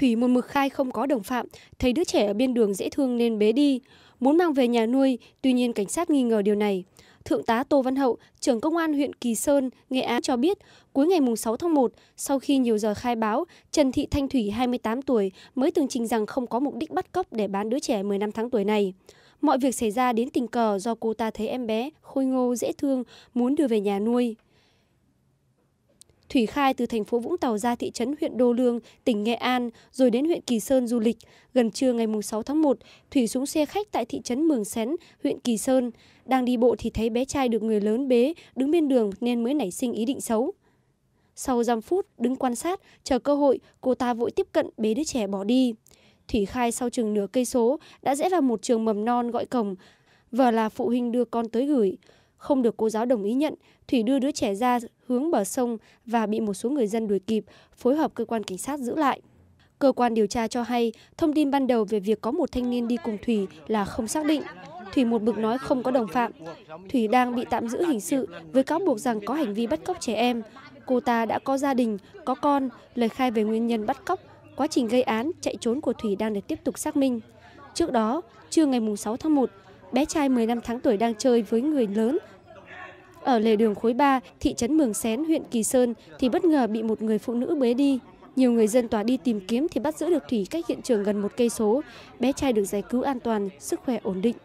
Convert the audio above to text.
Thủy một mực khai không có đồng phạm, thấy đứa trẻ ở bên đường dễ thương nên bế đi, muốn mang về nhà nuôi, tuy nhiên cảnh sát nghi ngờ điều này. Thượng tá Tô Văn Hậu, trưởng công an huyện Kỳ Sơn, Nghệ án cho biết, cuối ngày 6 tháng 1, sau khi nhiều giờ khai báo, Trần Thị Thanh Thủy, 28 tuổi, mới tường trình rằng không có mục đích bắt cóc để bán đứa trẻ 15 tháng tuổi này. Mọi việc xảy ra đến tình cờ do cô ta thấy em bé, khôi ngô, dễ thương, muốn đưa về nhà nuôi. Thủy khai từ thành phố Vũng Tàu ra thị trấn huyện Đô Lương, tỉnh Nghệ An, rồi đến huyện Kỳ Sơn du lịch. Gần trưa ngày 6 tháng 1, Thủy xuống xe khách tại thị trấn Mường Xén, huyện Kỳ Sơn. Đang đi bộ thì thấy bé trai được người lớn bế, đứng bên đường nên mới nảy sinh ý định xấu. Sau dăm phút, đứng quan sát, chờ cơ hội, cô ta vội tiếp cận bế đứa trẻ bỏ đi. Thủy khai sau chừng nửa cây số đã rẽ vào một trường mầm non gọi cổng, vờ là phụ huynh đưa con tới gửi. Không được cô giáo đồng ý nhận, Thủy đưa đứa trẻ ra hướng bờ sông và bị một số người dân đuổi kịp, phối hợp cơ quan cảnh sát giữ lại. Cơ quan điều tra cho hay, thông tin ban đầu về việc có một thanh niên đi cùng Thủy là không xác định. Thủy một bực nói không có đồng phạm. Thủy đang bị tạm giữ hình sự với cáo buộc rằng có hành vi bắt cóc trẻ em. Cô ta đã có gia đình, có con, lời khai về nguyên nhân bắt cóc, quá trình gây án, chạy trốn của Thủy đang được tiếp tục xác minh. Trước đó, trưa ngày 6 tháng 1, bé trai 15 tháng tuổi đang chơi với người lớn ở lề đường khối 3, thị trấn Mường Xén, huyện Kỳ Sơn thì bất ngờ bị một người phụ nữ bế đi. Nhiều người dân tỏa đi tìm kiếm thì bắt giữ được Thủy cách hiện trường gần một cây số. Bé trai được giải cứu an toàn, sức khỏe ổn định.